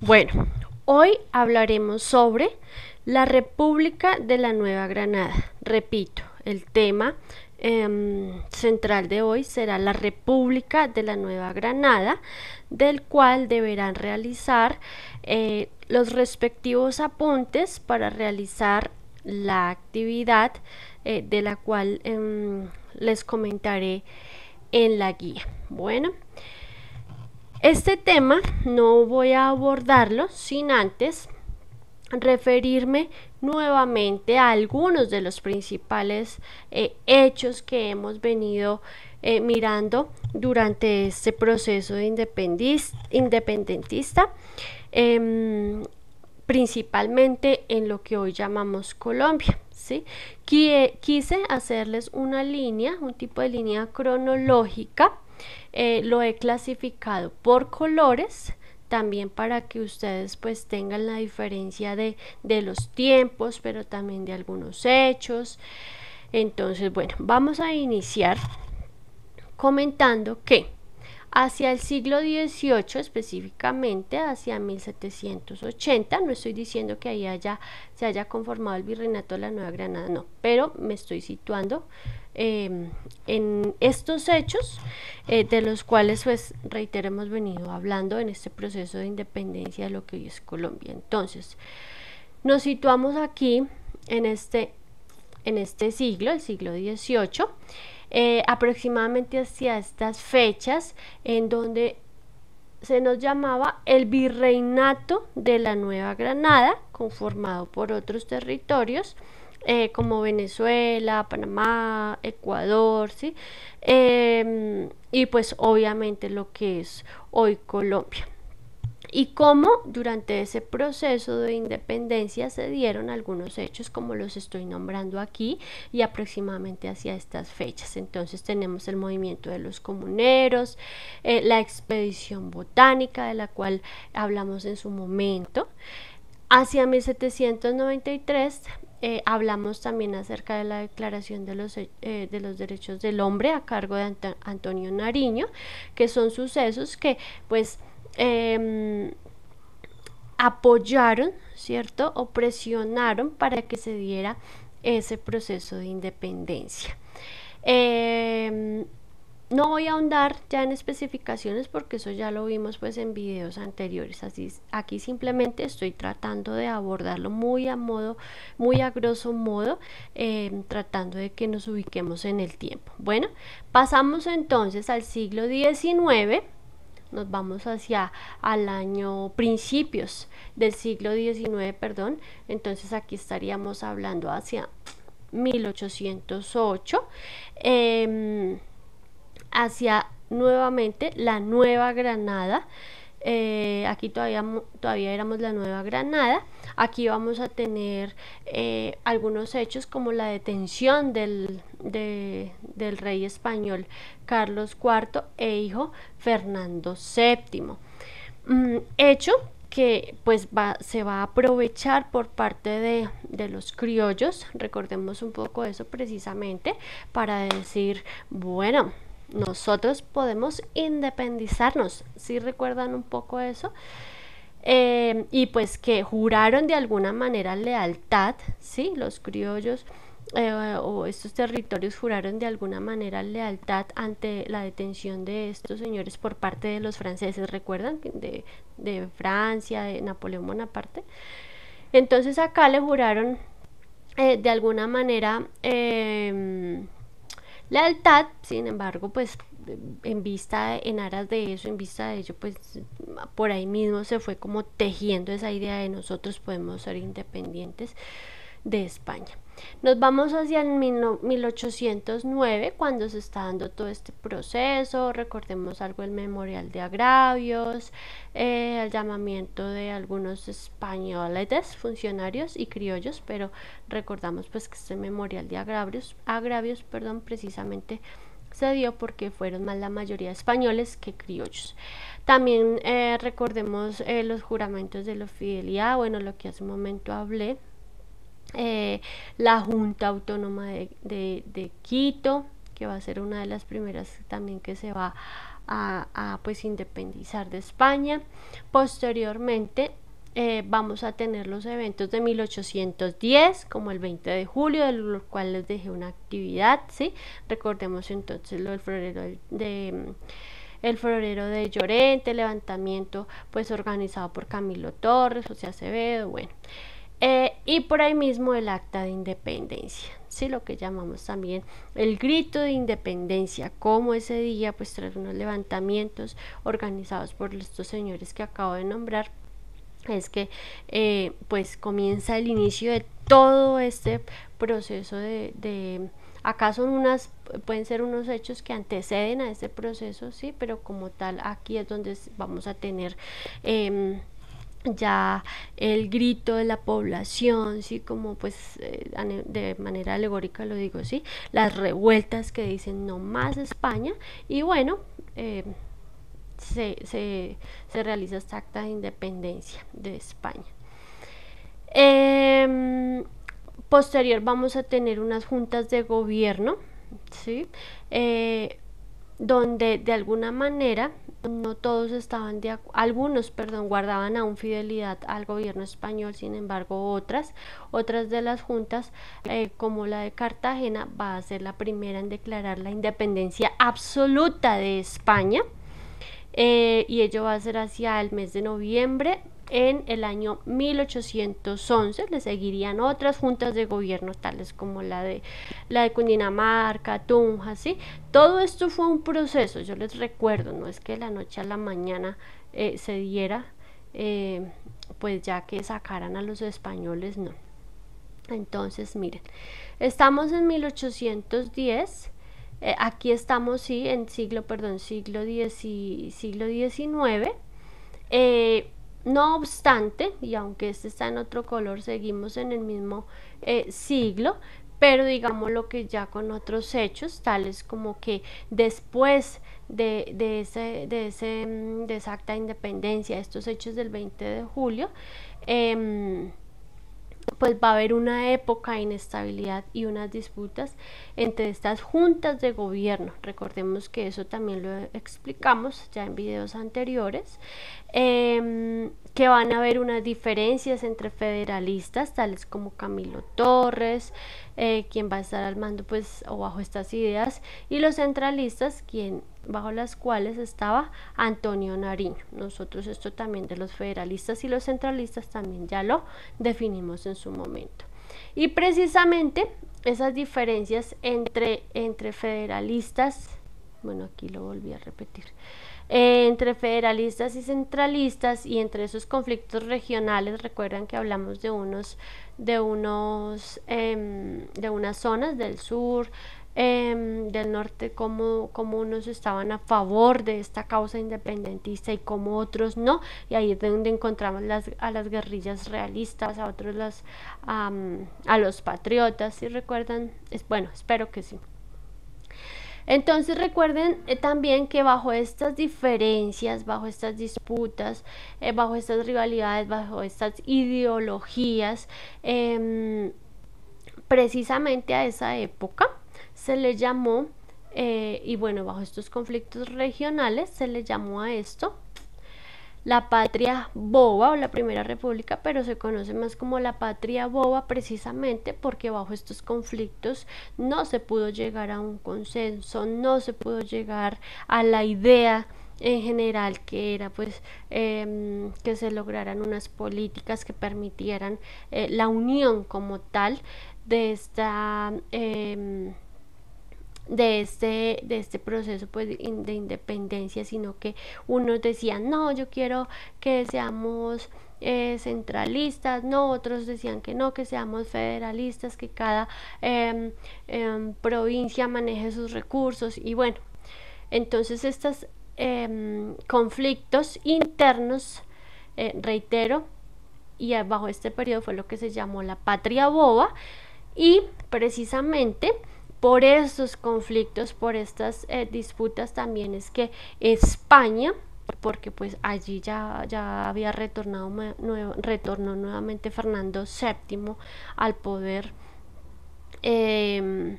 Bueno, hoy hablaremos sobre la República de la Nueva Granada. Repito, el tema em, central de hoy será la República de la Nueva Granada, del cual deberán realizar eh, los respectivos apuntes para realizar la actividad eh, de la cual em, les comentaré en la guía. Bueno. Este tema no voy a abordarlo sin antes referirme nuevamente a algunos de los principales eh, hechos que hemos venido eh, mirando durante este proceso independentista, em, principalmente en lo que hoy llamamos Colombia. ¿sí? Quise hacerles una línea, un tipo de línea cronológica eh, lo he clasificado por colores también para que ustedes pues tengan la diferencia de, de los tiempos pero también de algunos hechos entonces bueno vamos a iniciar comentando que Hacia el siglo XVIII, específicamente hacia 1780, no estoy diciendo que ahí haya, se haya conformado el virreinato de la Nueva Granada, no, pero me estoy situando em, en estos hechos eh, de los cuales, pues, reitero, hemos venido hablando en este proceso de independencia de lo que hoy es Colombia. Entonces, nos situamos aquí en este, en este siglo, el siglo XVIII. Eh, aproximadamente hacia estas fechas en donde se nos llamaba el virreinato de la Nueva Granada, conformado por otros territorios eh, como Venezuela, Panamá, Ecuador, ¿sí? Em, y pues obviamente lo que es hoy Colombia y cómo durante ese proceso de independencia se dieron algunos hechos como los estoy nombrando aquí y aproximadamente hacia estas fechas. Entonces tenemos el movimiento de los comuneros, eh, la expedición botánica de la cual hablamos en su momento. Hacia 1793 eh, hablamos también acerca de la Declaración de los, eh, de los Derechos del Hombre a cargo de Antonio Nariño, que son sucesos que pues Em, apoyaron, ¿cierto? O presionaron para que se diera ese proceso de independencia. Em, no voy a ahondar ya en especificaciones porque eso ya lo vimos pues en videos anteriores. Así aquí simplemente estoy tratando de abordarlo muy a modo, muy a grosso modo, em, tratando de que nos ubiquemos en el tiempo. Bueno, pasamos entonces al siglo XIX nos vamos hacia al año principios del siglo XIX, perdón, entonces aquí estaríamos hablando hacia 1808, em, hacia nuevamente la Nueva Granada, eh, aquí todavía, todavía éramos la Nueva Granada. Aquí vamos a tener eh, algunos hechos como la detención del, rey español Carlos IV e hijo Fernando VII. Mm, hecho que pues se va a aprovechar por parte de, los criollos, recordemos un poco eso precisamente, para decir, bueno, nosotros podemos independizarnos. ¿Sí recuerdan un poco eso? Eh, y pues que juraron de alguna manera lealtad, ¿sí? Los criollos eh, o estos territorios juraron de alguna manera lealtad ante la detención de estos señores por parte de los franceses, ¿recuerdan? De, Francia, de Napoleón Bonaparte. Entonces acá le juraron eh, de alguna manera Lealtad, sin embargo, pues en vista, en aras de eso, en vista de ello, pues por ahí mismo se fue como tejiendo esa idea de nosotros podemos ser independientes de España. Nos vamos hacia el 1809 cuando se está dando todo este proceso, recordemos algo el memorial de agravios, eh, el llamamiento de algunos españoles, funcionarios y criollos, pero recordamos pues que este memorial de agravios, agravios perdón, precisamente se dio porque fueron más la mayoría españoles que criollos. También eh, recordemos eh, los juramentos de la fidelidad, bueno, lo que hace un momento hablé, eh, la Junta Autónoma de, Quito, que va a ser una de las primeras también que se va a, pues independizar de España. Posteriormente eh, vamos a tener los eventos de 1810, como el 20 de julio, de los cuales les dejé una actividad, ¿sí? Recordemos entonces lo del florero de, Llorente, el florero de Llorente, levantamiento pues organizado por Camilo Torres, José Acevedo, bueno. Eh, y por ahí mismo el acta de independencia, ¿sí? lo que llamamos también el grito de independencia, como ese día, pues tras unos levantamientos organizados por estos señores que acabo de nombrar, es que eh, pues comienza el inicio de todo este proceso de, acá son unas pueden ser unos hechos que anteceden a este proceso sí pero como tal aquí es donde vamos a tener em, ya el grito de la población, sí, como pues eh, de manera alegórica lo digo, sí, las revueltas que dicen no más España y bueno, eh, se, realiza esta acta de independencia de España. Em, posterior vamos a tener unas juntas de gobierno, sí, eh, donde de alguna manera no todos estaban de algunos perdón guardaban aún fidelidad al gobierno español sin embargo otras otras de las juntas eh, como la de Cartagena va a ser la primera en declarar la independencia absoluta de España eh, y ello va a ser hacia el mes de noviembre en el año 1811. Le seguirían otras juntas de gobierno, tales como la de, la de Cundinamarca, Tunja, ¿sí? Todo esto fue un proceso, yo les recuerdo, no es que la noche a la mañana eh, se diera, eh, pues ya que sacaran a los españoles, no. Entonces, miren, estamos en 1810. Eh, aquí estamos, sí, en siglo, perdón, siglo, y siglo XIX. No obstante, y aunque este está en otro color, seguimos en el mismo eh, siglo, pero digamos lo que ya con otros hechos, tales como que después de, de, ese, de, ese, mm, de esa acta de independencia, estos hechos del 20 de julio, em, pues va a haber una época de inestabilidad y unas disputas entre estas juntas de gobierno. Recordemos que eso también lo explicamos ya en videos anteriores, em, que van a haber unas diferencias entre federalistas, tales como Camilo Torres, eh, quien va a estar al mando pues o bajo estas ideas, y los centralistas, bajo las cuales estaba Antonio Nariño. Nosotros esto también de los federalistas y los centralistas también ya lo definimos en su momento. Y precisamente esas diferencias entre federalistas, bueno, aquí lo volví a repetir, entre federalistas y centralistas y entre esos conflictos regionales, recuerdan que hablamos de unos, de unos, em, de unas zonas del sur, em, del norte, como como unos estaban a favor de esta causa independentista y como otros no, y ahí es donde encontramos las, a las guerrillas realistas, a otros las, a los patriotas, si recuerdan, es, bueno, espero que sí. Entonces recuerden eh, también que bajo estas diferencias, bajo estas disputas, eh, bajo estas rivalidades, bajo estas ideologías, em, precisamente a esa época se le llamó, eh, y bueno, bajo estos conflictos regionales se le llamó a esto la patria boba o la primera república, pero se conoce más como la patria boba precisamente porque bajo estos conflictos no se pudo llegar a un consenso, no se pudo llegar a la idea en general que era pues em, que se lograran unas políticas que permitieran eh, la unión como tal de esta em, de este, de este proceso pues, de independencia, sino que unos decían, no, yo quiero que seamos eh, centralistas, no, otros decían que no, que seamos federalistas, que cada em, em, provincia maneje sus recursos y bueno, entonces estos em, conflictos internos, eh, reitero, y bajo este periodo fue lo que se llamó la patria boba y precisamente por estos conflictos, por estas eh, disputas también es que España, porque pues allí ya, ya había retornado, nuevamente Fernando VII al poder. Em,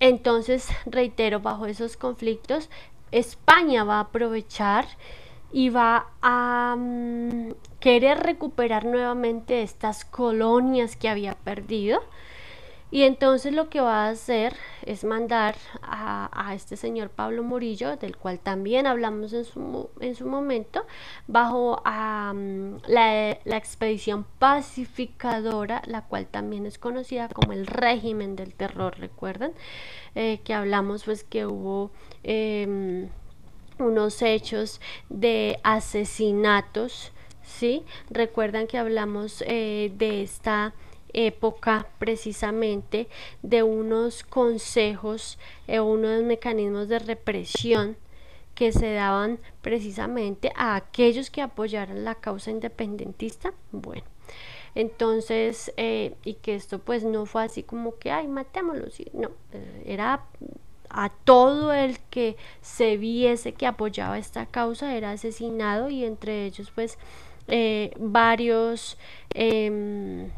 entonces, reitero, bajo esos conflictos, España va a aprovechar y va a mm, querer recuperar nuevamente estas colonias que había perdido. Y entonces lo que va a hacer es mandar a, este señor Pablo Murillo, del cual también hablamos en su, en su momento, bajo la, expedición pacificadora, la cual también es conocida como el régimen del terror, recuerdan, eh, que hablamos pues que hubo... Em, unos hechos de asesinatos ¿sí? Recuerdan que hablamos eh, de esta época precisamente de unos consejos eh, unos mecanismos de represión que se daban precisamente a aquellos que apoyaran la causa independentista. Bueno, entonces, eh, y que esto pues no fue así como que, ay, matémoslo, no, eh, era a todo el que se viese que apoyaba esta causa era asesinado y entre ellos pues eh, varios... Em,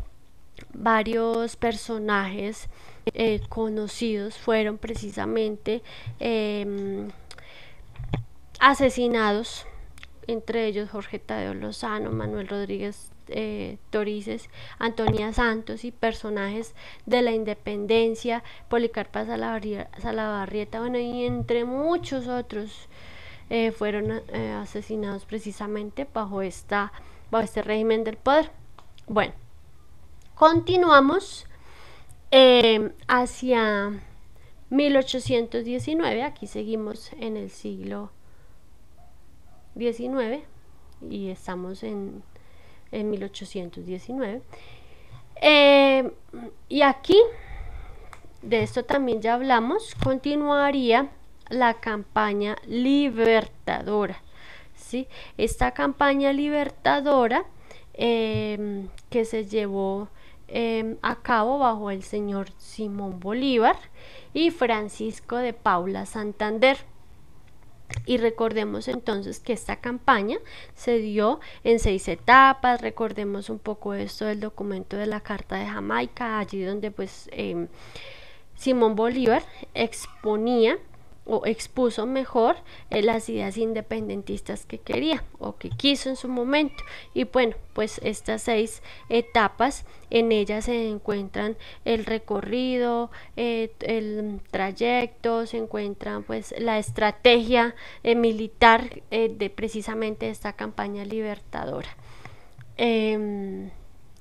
varios personajes eh, conocidos fueron precisamente em, asesinados, entre ellos Jorge Tadeo Lozano, Manuel Rodríguez eh, Torices, Antonia Santos y personajes de la independencia, Policarpa Salabarrieta, bueno, y entre muchos otros eh, fueron asesinados precisamente bajo, esta, bajo este régimen del poder. Bueno. Continuamos eh, hacia 1819, aquí seguimos en el siglo XIX y estamos en, 1819. Eh, y aquí, de esto también ya hablamos, continuaría la campaña libertadora. ¿sí? Esta campaña libertadora eh, que se llevó Em, a cabo bajo el señor Simón Bolívar y Francisco de Paula Santander. Y recordemos entonces que esta campaña se dio en seis etapas, recordemos un poco esto del documento de la Carta de Jamaica, allí donde pues em, Simón Bolívar exponía o expuso mejor eh, las ideas independentistas que quería o que quiso en su momento. Y bueno, pues estas seis etapas, en ellas se encuentran el recorrido, eh, el trayecto, se encuentran pues la estrategia eh, militar de precisamente esta campaña libertadora. Em,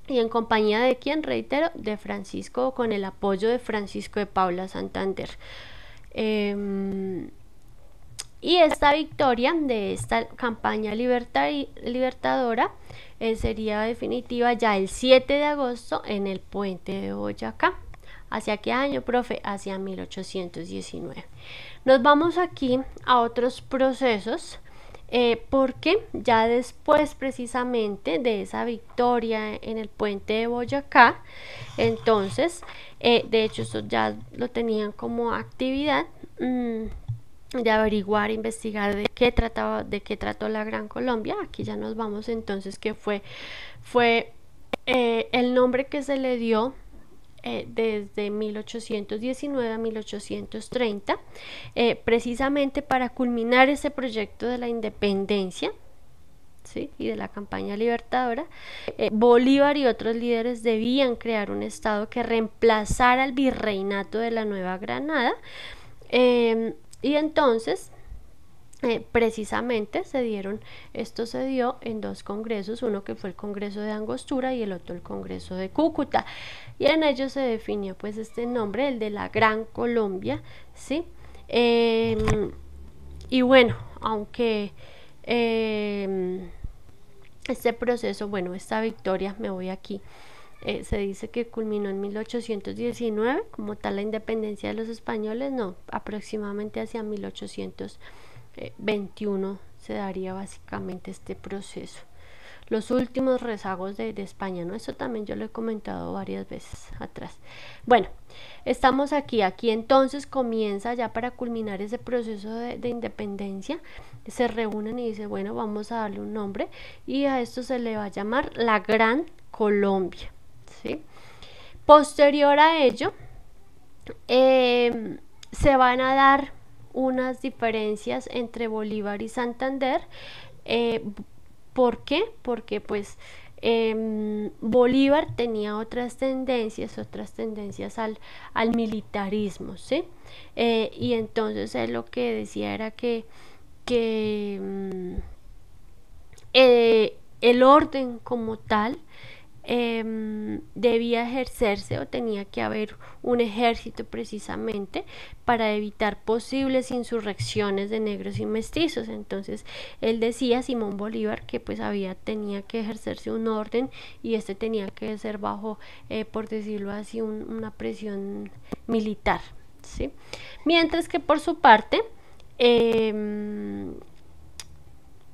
¿Y en compañía de quién? Reitero, de Francisco, con el apoyo de Francisco de Paula Santander. Em, y esta victoria de esta campaña libertadora eh, sería definitiva ya el 7 de agosto en el puente de Boyacá. ¿Hacia qué año, profe? Hacia 1819. Nos vamos aquí a otros procesos eh, porque ya después precisamente de esa victoria en el puente de Boyacá, entonces, eh, de hecho eso ya lo tenían como actividad mm, de averiguar, investigar de qué trataba, de qué trató la Gran Colombia. Aquí ya nos vamos entonces que fue, fue eh, el nombre que se le dio eh, desde 1819 a 1830, eh, precisamente para culminar ese proyecto de la independencia. ¿Sí? y de la campaña libertadora, eh, Bolívar y otros líderes debían crear un Estado que reemplazara al virreinato de la Nueva Granada. Em, y entonces precisamente se dieron, esto se dio en dos congresos, uno que fue el Congreso de Angostura y el otro el Congreso de Cúcuta y en ello se definió pues este nombre, el de la Gran Colombia, ¿sí? Em, y bueno, aunque em, este proceso, bueno, esta victoria, me voy aquí, eh, se dice que culminó en 1819, como tal la independencia de los españoles, no, aproximadamente hacia 1821 se daría básicamente este proceso los últimos rezagos de, España, ¿no? Eso también yo lo he comentado varias veces atrás. Bueno, estamos aquí, aquí entonces comienza ya para culminar ese proceso de, independencia, se reúnen y dice bueno, vamos a darle un nombre y a esto se le va a llamar la Gran Colombia, ¿sí? Posterior a ello, eh, se van a dar unas diferencias entre Bolívar y Santander. Eh, ¿Por qué? Porque pues em, Bolívar tenía otras tendencias, otras tendencias al, militarismo, ¿sí? Eh, y entonces él lo que decía era que, mm, eh, el orden como tal Em, debía ejercerse o tenía que haber un ejército precisamente para evitar posibles insurrecciones de negros y mestizos. Entonces él decía, Simón Bolívar, que pues había, tenía que ejercerse un orden y este tenía que ser bajo, eh, por decirlo así, una presión militar. ¿sí? Mientras que por su parte, em,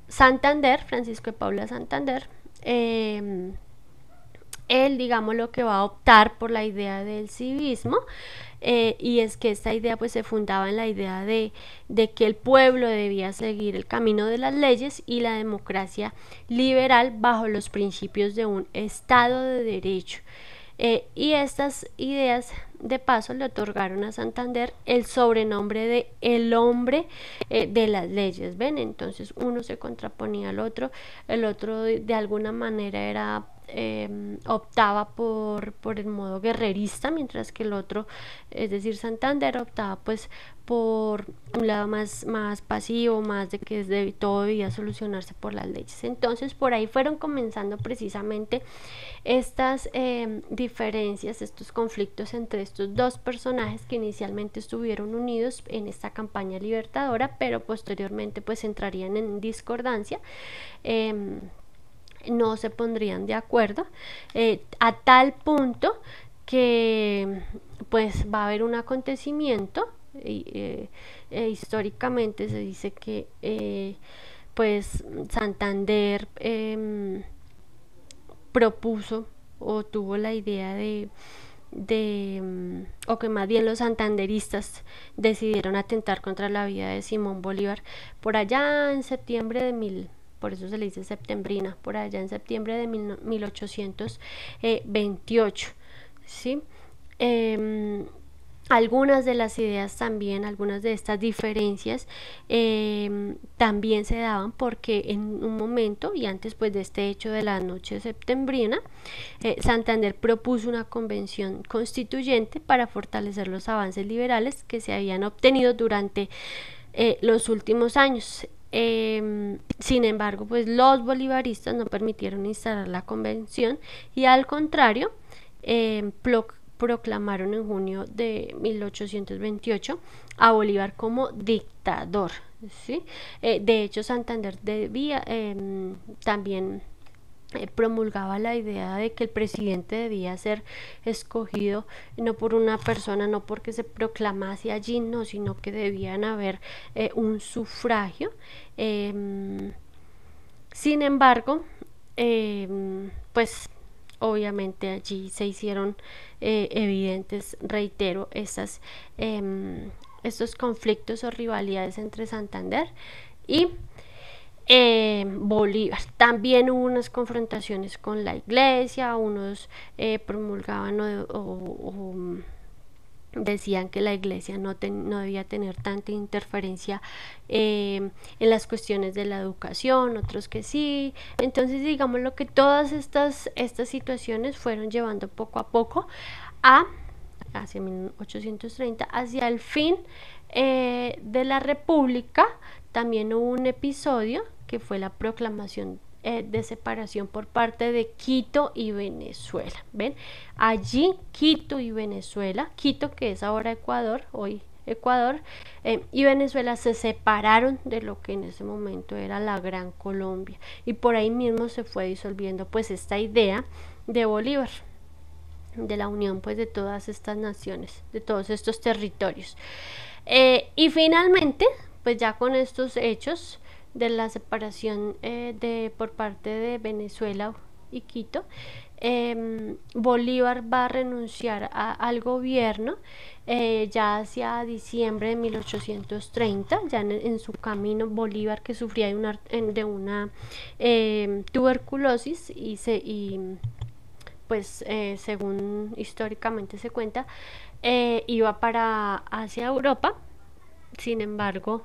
Santander, Francisco de Paula Santander, em, él, digamos, lo que va a optar por la idea del civismo. Eh, y es que esta idea pues se fundaba en la idea de, que el pueblo debía seguir el camino de las leyes y la democracia liberal bajo los principios de un Estado de Derecho. Eh, y estas ideas de paso le otorgaron a Santander el sobrenombre de el hombre eh, de las leyes. ¿Ven? Entonces uno se contraponía al otro, el otro de alguna manera era Em, optaba por, por, el modo guerrerista, mientras que el otro, es decir, Santander, optaba pues por un lado más, más pasivo, más de que todo debía solucionarse por las leyes. Entonces, por ahí fueron comenzando precisamente estas em, diferencias, estos conflictos entre estos dos personajes que inicialmente estuvieron unidos en esta campaña libertadora, pero posteriormente pues entrarían en discordancia. Em, no se pondrían de acuerdo eh, a tal punto que pues va a haber un acontecimiento eh, e históricamente se dice que eh, pues Santander em, propuso o tuvo la idea de de, em, o que más bien los santanderistas decidieron atentar contra la vida de Simón Bolívar por allá en septiembre de mil por eso se le dice septembrina, por allá en septiembre de 1828. Eh, ¿sí? Em, algunas de las ideas también, algunas de estas diferencias em, también se daban porque en un momento y antes pues de este hecho de la noche septembrina, eh, Santander propuso una convención constituyente para fortalecer los avances liberales que se habían obtenido durante eh, los últimos años. Em, sin embargo, pues los bolivaristas no permitieron instalar la convención y al contrario, em, proclamaron en junio de 1828 a Bolívar como dictador. ¿sí? Eh, de hecho, Santander debía em, también eh, promulgaba la idea de que el presidente debía ser escogido no por una persona, no porque se proclamase allí, no, sino que debían haber eh, un sufragio. Em, sin embargo, em, pues obviamente allí se hicieron eh, evidentes, reitero, estas, em, estos conflictos o rivalidades entre Santander y Bolívar. También hubo unas confrontaciones con la iglesia, unos eh, promulgaban o, mm, decían que la iglesia no, debía tener tanta interferencia eh, en las cuestiones de la educación, otros que sí. Entonces digamos lo que todas estas, estas situaciones fueron llevando poco a poco a hacia 1830, hacia el fin eh, de la República, también hubo un episodio que fue la proclamación eh, de separación por parte de Quito y Venezuela. ¿Ven? Allí Quito y Venezuela, Quito que es ahora Ecuador, hoy Ecuador, eh, y Venezuela se separaron de lo que en ese momento era la Gran Colombia. Y por ahí mismo se fue disolviendo pues esta idea de Bolívar de la unión pues de todas estas naciones, de todos estos territorios. Eh, y finalmente, pues ya con estos hechos de la separación eh, de, por parte de Venezuela y Quito, em, Bolívar va a renunciar al gobierno eh, ya hacia diciembre de 1830, ya en, su camino Bolívar que sufría de una, em, tuberculosis y, se, y pues eh, según históricamente se cuenta, iba para hacia Europa sin embargo,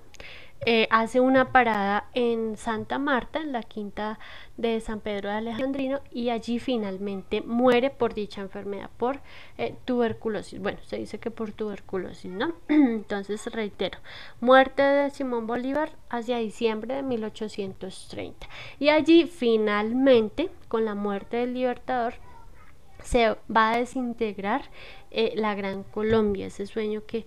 eh, hace una parada en Santa Marta, en la quinta de San Pedro de Alejandrino, y allí finalmente muere por dicha enfermedad, por eh, tuberculosis. Bueno, se dice que por tuberculosis, ¿no? Entonces, reitero, muerte de Simón Bolívar hacia diciembre de 1830. Y allí finalmente, con la muerte del libertador, se va a desintegrar eh, la Gran Colombia, ese sueño que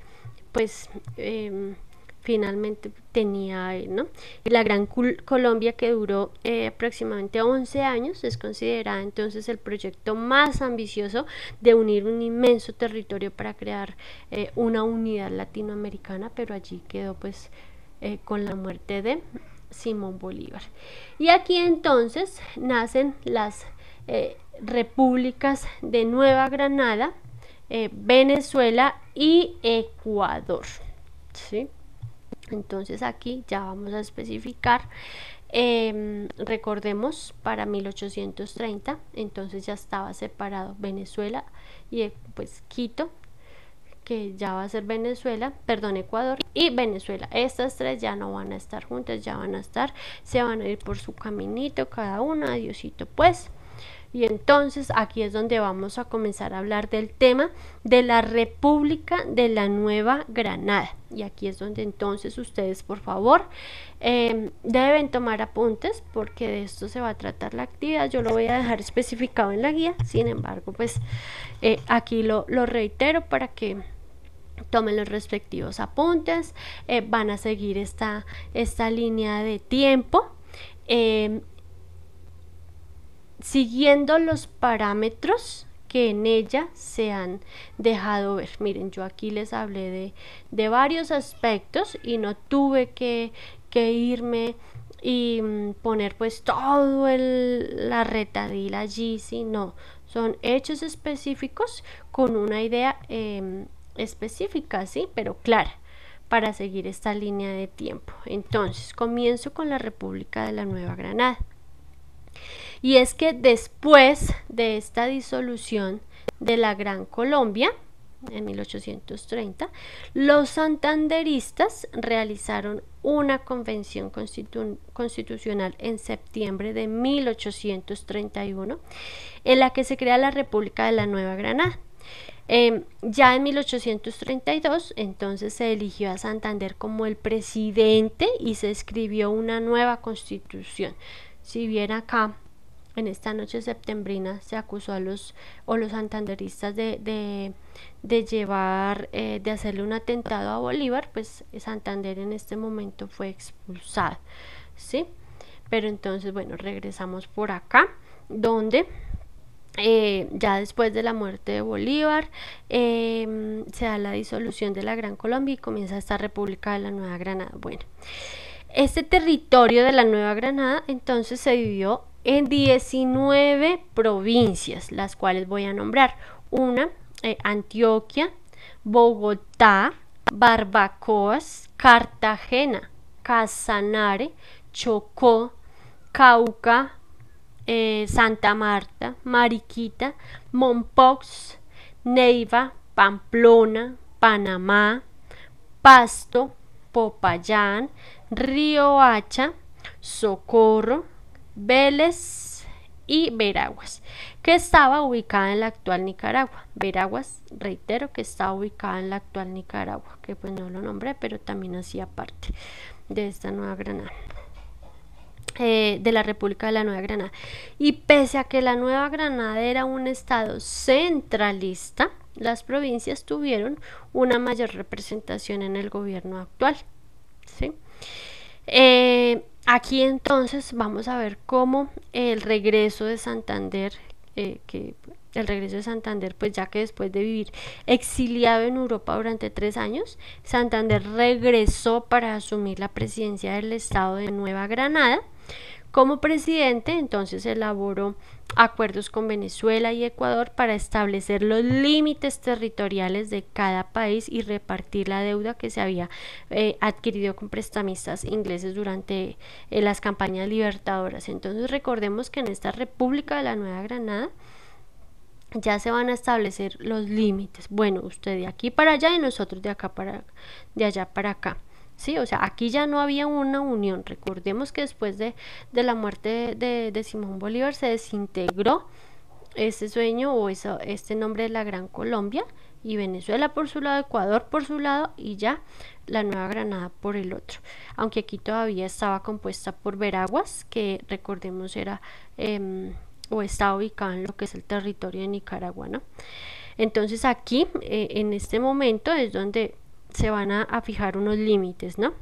pues em, finalmente tenía ¿no? La Gran Colombia que duró eh, aproximadamente 11 años es considerada entonces el proyecto más ambicioso de unir un inmenso territorio para crear eh, una unidad latinoamericana, pero allí quedó pues eh, con la muerte de Simón Bolívar. Y aquí entonces nacen las repúblicas de Nueva Granada, eh, Venezuela y Ecuador. ¿sí? Entonces aquí ya vamos a especificar. Em, recordemos, para 1830, entonces ya estaba separado Venezuela y eh, pues Quito, que ya va a ser Venezuela, perdón, Ecuador y Venezuela. Estas tres ya no van a estar juntas, ya van a estar, se van a ir por su caminito cada una, adiosito pues. Y entonces aquí es donde vamos a comenzar a hablar del tema de la República de la Nueva Granada. Y aquí es donde entonces ustedes, por favor, em, deben tomar apuntes porque de esto se va a tratar la actividad. Yo lo voy a dejar especificado en la guía. Sin embargo, pues eh, aquí lo, reitero para que tomen los respectivos apuntes, eh, van a seguir esta, esta línea de tiempo em, siguiendo los parámetros que en ella se han dejado ver. Miren, yo aquí les hablé de, de varios aspectos y no tuve que, irme y mm, poner pues todo el, la retadilla allí, No, son hechos específicos con una idea em, específica, sí, pero clara para seguir esta línea de tiempo. Entonces, comienzo con la República de la Nueva Granada. Y es que después de esta disolución de la Gran Colombia, en 1830, los santanderistas realizaron una convención constitucional en septiembre de 1831, en la que se crea la República de la Nueva Granada. Em, ya en 1832, entonces se eligió a Santander como el presidente y se escribió una nueva constitución. Si bien acá en esta noche septembrina se acusó a los o los santanderistas de, de, llevar, eh, de hacerle un atentado a Bolívar, pues Santander en este momento fue expulsado, ¿sí? Pero entonces, bueno, regresamos por acá, donde eh, ya después de la muerte de Bolívar, eh, se da la disolución de la Gran Colombia y comienza esta República de la Nueva Granada. Bueno, este territorio de la Nueva Granada entonces se dividió en 19 provincias, las cuales voy a nombrar. Una, eh, Antioquia, Bogotá, Barbacoas, Cartagena, Casanare, Chocó, Cauca, eh, Santa Marta, Mariquita, Mompox, Neiva, Pamplona, Panamá, Pasto, Popayán, Río Hacha, Socorro, Vélez y Veraguas, que estaba ubicada en la actual Nicaragua. Veraguas, reitero, que estaba ubicada en la actual Nicaragua, que pues no lo nombré, pero también hacía parte de esta Nueva Granada. Eh, de la República de la Nueva Granada. Y pese a que la Nueva Granada era un estado centralista, las provincias tuvieron una mayor representación en el gobierno actual. ¿sí? Eh, Aquí entonces vamos a ver cómo el regreso de Santander, eh, que el regreso de Santander, pues ya que después de vivir exiliado en Europa durante tres años, Santander regresó para asumir la presidencia del Estado de Nueva Granada como presidente, entonces elaboró acuerdos con Venezuela y Ecuador para establecer los límites territoriales de cada país y repartir la deuda que se había eh, adquirido con prestamistas ingleses durante eh, las campañas libertadoras. Entonces recordemos que en esta República de la Nueva Granada ya se van a establecer los límites. Bueno, usted de aquí para allá y nosotros de acá para de allá para acá. ¿sí? O sea, aquí ya no había una unión. Recordemos que después de, la muerte de, Simón Bolívar se desintegró ese sueño o este nombre de la Gran Colombia y Venezuela por su lado, Ecuador por su lado y ya la Nueva Granada por el otro. Aunque aquí todavía estaba compuesta por Veraguas, que recordemos era em, o estaba ubicada en lo que es el territorio de Nicaragua, ¿no? Entonces aquí, eh, en este momento, es donde se van a, fijar unos límites, ¿no?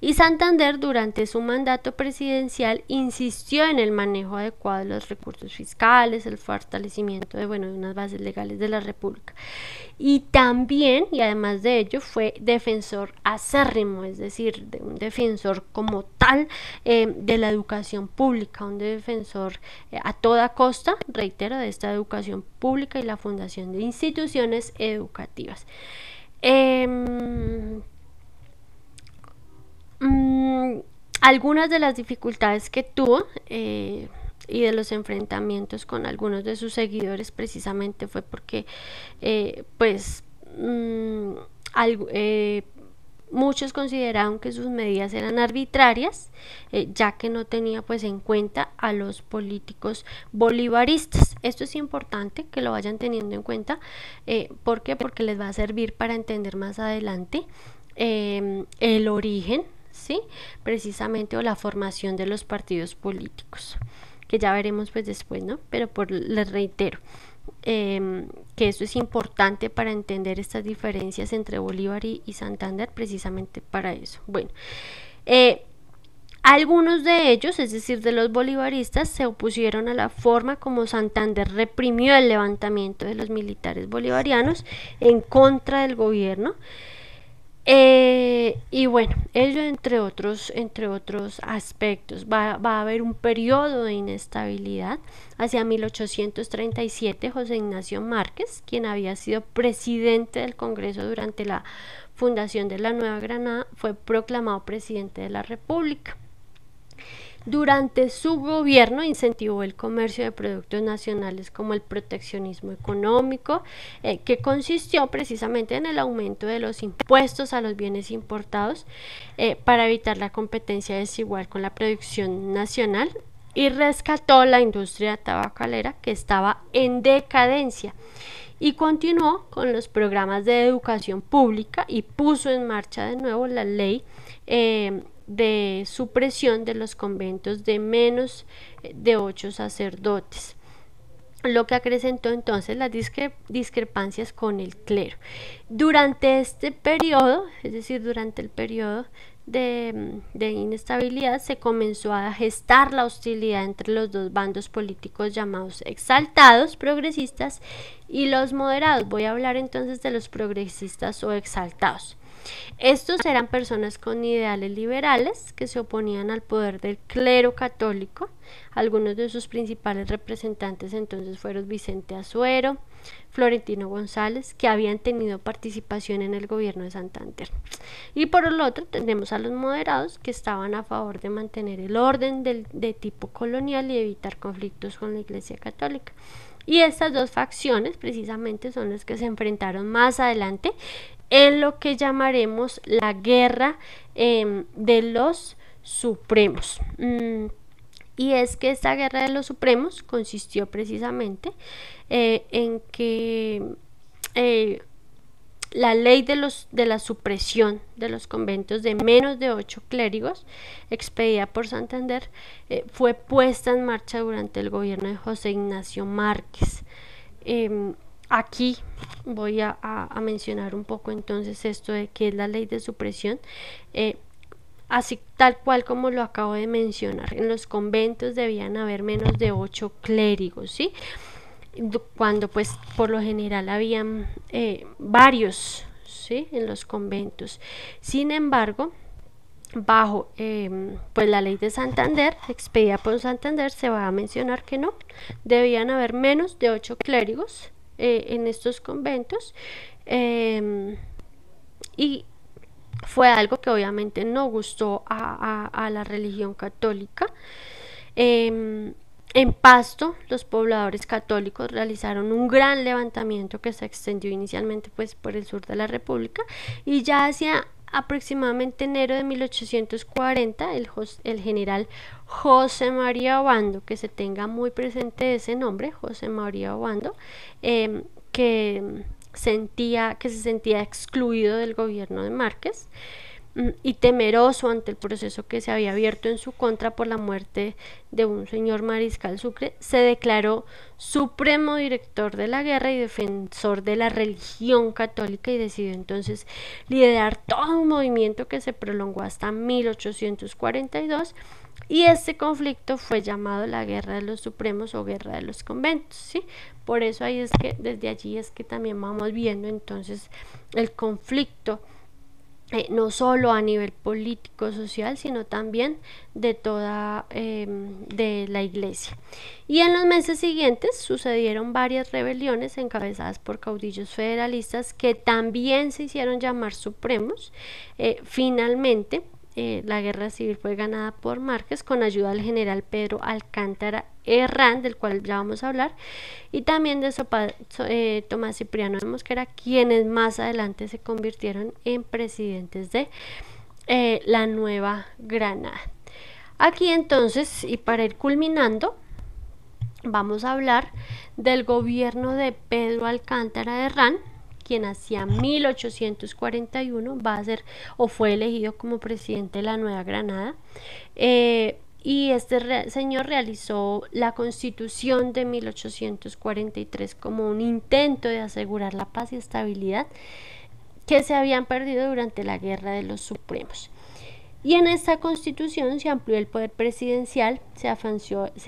Y Santander durante su mandato presidencial insistió en el manejo adecuado de los recursos fiscales, el fortalecimiento de, bueno, de unas bases legales de la República. Y también, y además de ello, fue defensor acérrimo, es decir, de un defensor como tal eh, de la educación pública, un defensor eh, a toda costa, reitero, de esta educación pública y la fundación de instituciones educativas. Em, mm, algunas de las dificultades que tuvo eh, y de los enfrentamientos con algunos de sus seguidores precisamente fue porque, eh, pues, mm, eh, Muchos consideraron que sus medidas eran arbitrarias, eh, ya que no tenía pues en cuenta a los políticos bolivaristas. Esto es importante que lo vayan teniendo en cuenta. Eh, ¿Por qué? Porque les va a servir para entender más adelante em, el origen, ¿sí? Precisamente o la formación de los partidos políticos, que ya veremos pues después, ¿no? Pero por, les reitero. Em, que eso es importante para entender estas diferencias entre Bolívar y, Santander precisamente para eso. Bueno, eh, algunos de ellos, es decir, de los bolivaristas, se opusieron a la forma como Santander reprimió el levantamiento de los militares bolivarianos en contra del gobierno. Eh, y bueno, ello entre otros, entre otros aspectos. Va, va, a haber un periodo de inestabilidad. Hacia 1837, José Ignacio Márquez, quien había sido presidente del Congreso durante la fundación de la Nueva Granada, fue proclamado presidente de la República. Durante su gobierno incentivó el comercio de productos nacionales como el proteccionismo económico, eh, que consistió precisamente en el aumento de los impuestos a los bienes importados eh, para evitar la competencia desigual con la producción nacional y rescató la industria tabacalera que estaba en decadencia y continuó con los programas de educación pública y puso en marcha de nuevo la ley eh, de supresión de los conventos de menos eh, de ocho sacerdotes lo que acrecentó entonces las discrepancias con el clero. Durante este periodo, es decir, durante el periodo mm, de, inestabilidad, se comenzó a gestar la hostilidad entre los dos bandos políticos llamados exaltados, progresistas, y los moderados. Voy a hablar entonces de los progresistas o exaltados. Estos eran personas con ideales liberales que se oponían al poder del clero católico. Algunos de sus principales representantes entonces fueron Vicente Azuero, Florentino González, que habían tenido participación en el gobierno de Santander. Y por el otro tenemos a los moderados que estaban a favor de mantener el orden de tipo colonial y evitar conflictos con la Iglesia Católica. Y estas dos facciones precisamente son las que se enfrentaron más adelante en lo que llamaremos la guerra em, de los supremos. Mm, y es que esta guerra de los supremos consistió precisamente eh, en que eh, la ley de, la supresión de los conventos de menos de ocho clérigos, expedida por Santander, eh, fue puesta en marcha durante el gobierno de José Ignacio Márquez. Em, aquí voy a, mencionar un poco entonces esto de que es la ley de supresión. Eh, así tal cual como lo acabo de mencionar, en los conventos debían haber menos de ocho clérigos, ¿sí? Cuando pues por lo general habían eh, varios, ¿sí? En los conventos. Sin embargo, bajo eh, pues la ley de Santander, expedida por Santander, se va a mencionar que no, debían haber menos de ocho clérigos eh, en estos conventos. Em, y fue algo que obviamente no gustó a, la religión católica. Em, en Pasto, los pobladores católicos realizaron un gran levantamiento que se extendió inicialmente pues, por el sur de la República y ya hacia aproximadamente enero de 1840, el, el general José María Obando, que se tenga muy presente ese nombre, José María Obando, em, que, sentía, que se sentía excluido del gobierno de Márquez, Mm, y temeroso ante el proceso que se había abierto en su contra por la muerte de un señor mariscal Sucre, se declaró supremo director de la guerra y defensor de la religión católica y decidió entonces liderar todo un movimiento que se prolongó hasta 1842 y este conflicto fue llamado la Guerra de los Supremos o Guerra de los Conventos, ¿sí? Por eso ahí es que desde allí es que también vamos viendo entonces el conflicto eh, no solo a nivel político social sino también de toda em, de la iglesia y en los meses siguientes sucedieron varias rebeliones encabezadas por caudillos federalistas que también se hicieron llamar supremos eh, finalmente eh, la guerra civil fue ganada por Márquez con ayuda del general Pedro Alcántara Herrán, del cual ya vamos a hablar, y también de eh, Tomás Cipriano de Mosquera, quienes más adelante se convirtieron en presidentes de eh, la Nueva Granada. Aquí entonces, y para ir culminando, vamos a hablar del gobierno de Pedro Alcántara de quien hacia 1841 va a ser o fue elegido como presidente de la Nueva Granada. Eh, y este señor realizó la constitución de 1843 como un intento de asegurar la paz y estabilidad que se habían perdido durante la guerra de los supremos. Y en esta constitución se amplió el poder presidencial, se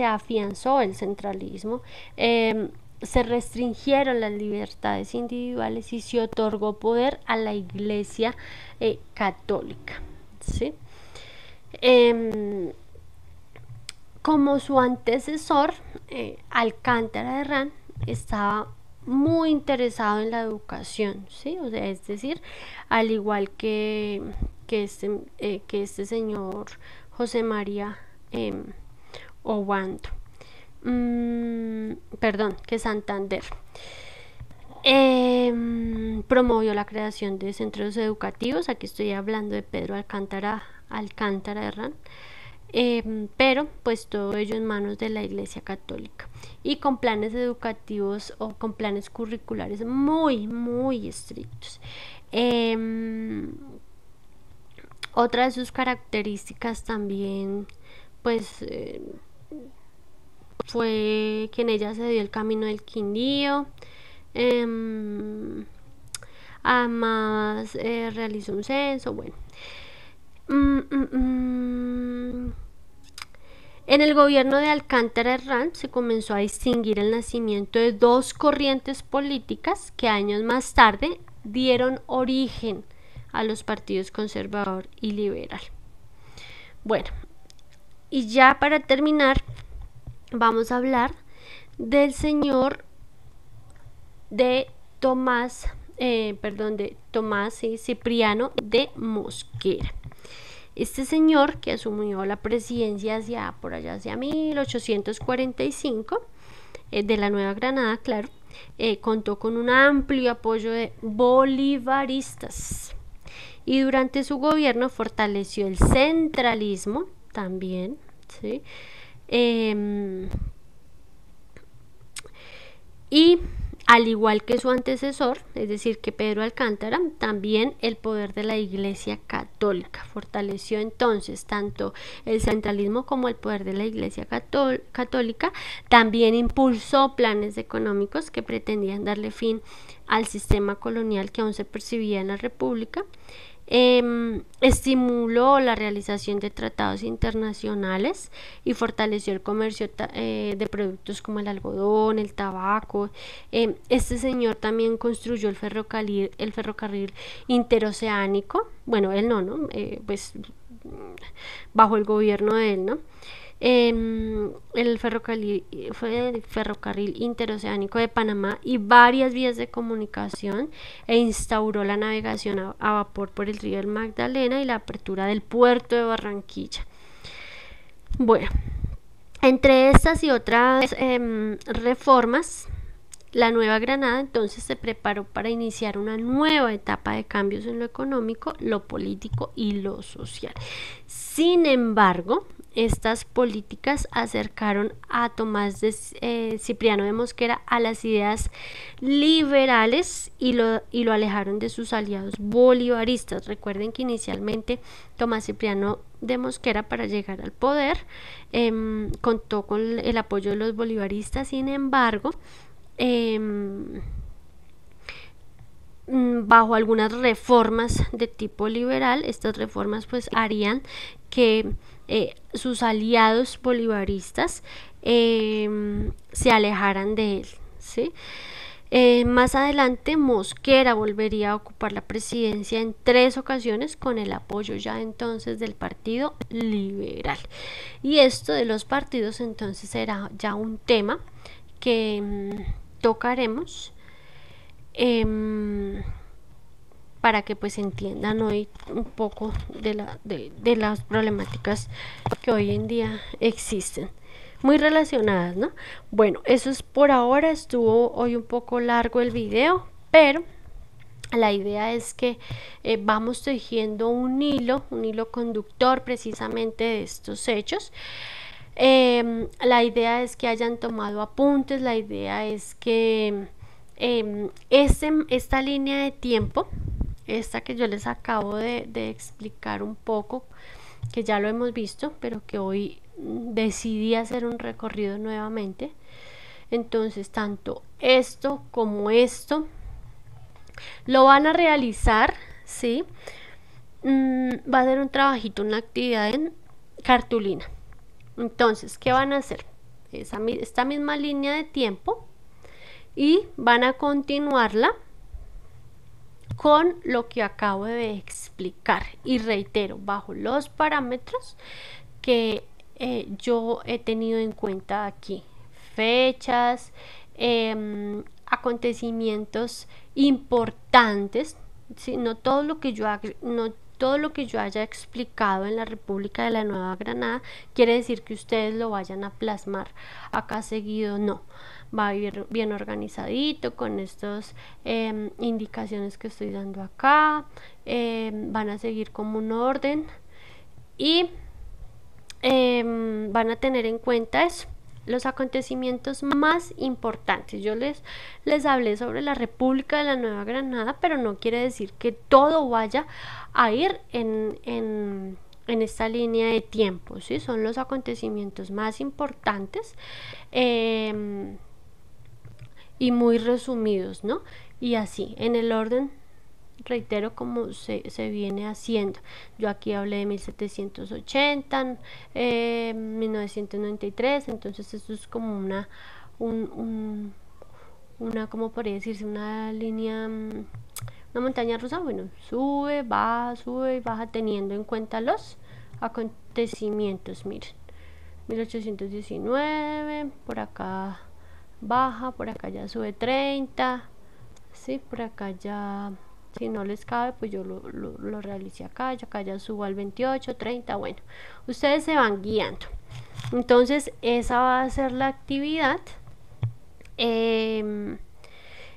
afianzó, el centralismo, em, se restringieron las libertades individuales y se otorgó poder a la Iglesia eh, Católica. ¿sí? Em, como su antecesor, eh, Alcántara de Ran estaba muy interesado en la educación, es decir, al igual que, que, este, eh, este señor José María eh, Obando, mm, perdón, que Santander. Em, promovió la creación de centros educativos, aquí estoy hablando de Pedro Alcántara, Alcántara de Ran, Em, pero pues todo ello en manos de la Iglesia Católica y con planes educativos o con planes curriculares muy, muy estrictos. Em, otra de sus características también, pues, eh, fue que en ella se dio el camino del Quindío. Em, además, eh, realizó un censo, bueno. Mm, mm, mm. En el gobierno de Alcántara Herrán se comenzó a distinguir el nacimiento de dos corrientes políticas que años más tarde dieron origen a los partidos conservador y liberal. Bueno, y ya para terminar, vamos a hablar del señor de Tomás, eh, perdón, de Tomás y Cipriano de Mosquera. Este señor que asumió la presidencia hacia por allá hacia 1845 eh, de la Nueva Granada, claro, eh, contó con un amplio apoyo de bolivaristas y durante su gobierno fortaleció el centralismo también, ¿sí? Em, y al igual que su antecesor, es decir, que Pedro Alcántara, también el poder de la Iglesia Católica. Fortaleció entonces tanto el centralismo como el poder de la Iglesia Católica. También impulsó planes económicos que pretendían darle fin al sistema colonial que aún se percibía en la República. Em, estimuló la realización de tratados internacionales y fortaleció el comercio eh, de productos como el algodón, el tabaco. Em, este señor también construyó el ferrocarril, el ferrocarril interoceánico, bueno, él no, ¿no? Eh, pues bajo el gobierno de él, ¿no? el ferrocarril, fue el ferrocarril interoceánico de Panamá y varias vías de comunicación e instauró la navegación a, vapor por el río del Magdalena y la apertura del puerto de Barranquilla. Bueno, entre estas y otras em, reformas, la Nueva Granada entonces se preparó para iniciar una nueva etapa de cambios en lo económico, lo político y lo social. Sin embargo, estas políticas acercaron a Tomás eh, Cipriano de Mosquera a las ideas liberales y lo, y lo alejaron de sus aliados bolivaristas. Recuerden que inicialmente Tomás Cipriano de Mosquera para llegar al poder em, contó con el apoyo de los bolivaristas, sin embargo, em, mm, bajo algunas reformas de tipo liberal, estas reformas pues harían que eh, sus aliados bolivaristas em, se alejaran de él. Eh, más adelante, Mosquera volvería a ocupar la presidencia en tres ocasiones con el apoyo ya entonces del Partido Liberal. Y esto de los partidos entonces era ya un tema que em, tocaremos. Em, para que pues entiendan hoy un poco de, las problemáticas que hoy en día existen muy relacionadas, ¿no? Bueno, eso es por ahora, estuvo hoy un poco largo el video, pero la idea es que eh, vamos tejiendo un hilo, un hilo conductor precisamente de estos hechos. Em, la idea es que hayan tomado apuntes, la idea es que em, esta línea de tiempo esta que yo les acabo de, explicar un poco, que ya lo hemos visto, pero que hoy mm, decidí hacer un recorrido nuevamente. Entonces, tanto esto como esto lo van a realizar, ¿sí? Mm, va a ser un trabajito, una actividad en cartulina. Entonces, ¿qué van a hacer? esta misma línea de tiempo y van a continuarla con lo que acabo de explicar y reitero bajo los parámetros que eh, yo he tenido en cuenta aquí fechas em, acontecimientos importantes todo lo que yo no todo lo que yo haya explicado en la República de la Nueva Granada quiere decir que ustedes lo vayan a plasmar acá seguido no va a ir bien organizadito con estas em, indicaciones que estoy dando acá, em, van a seguir como un orden y em, van a tener en cuenta eso los acontecimientos más importantes. Yo les, les hablé sobre la República de la Nueva Granada, pero no quiere decir que todo vaya a ir en, esta línea de tiempo. ¿sí? Son los acontecimientos más importantes y muy resumidos, ¿no? Y así, en el orden, reitero, como se, se viene haciendo. Yo aquí hablé de 1780, 1993, eh, entonces esto es como una, una, ¿cómo podría decirse? Una línea, mm, una montaña rusa, bueno, sube, baja, sube y baja teniendo en cuenta los acontecimientos, miren. 1819, por acá baja, por acá ya sube 30, si por acá ya, si no les cabe, pues yo lo, lo, realicé acá, ya acá ya subo al 28, 30, bueno, ustedes se van guiando. Entonces, esa va a ser la actividad. Em,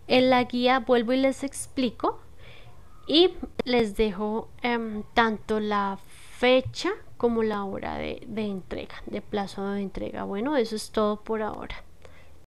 en la guía vuelvo y les explico y les dejo em, tanto la fecha como la hora de entrega, de plazo de entrega. Bueno, eso es todo por ahora.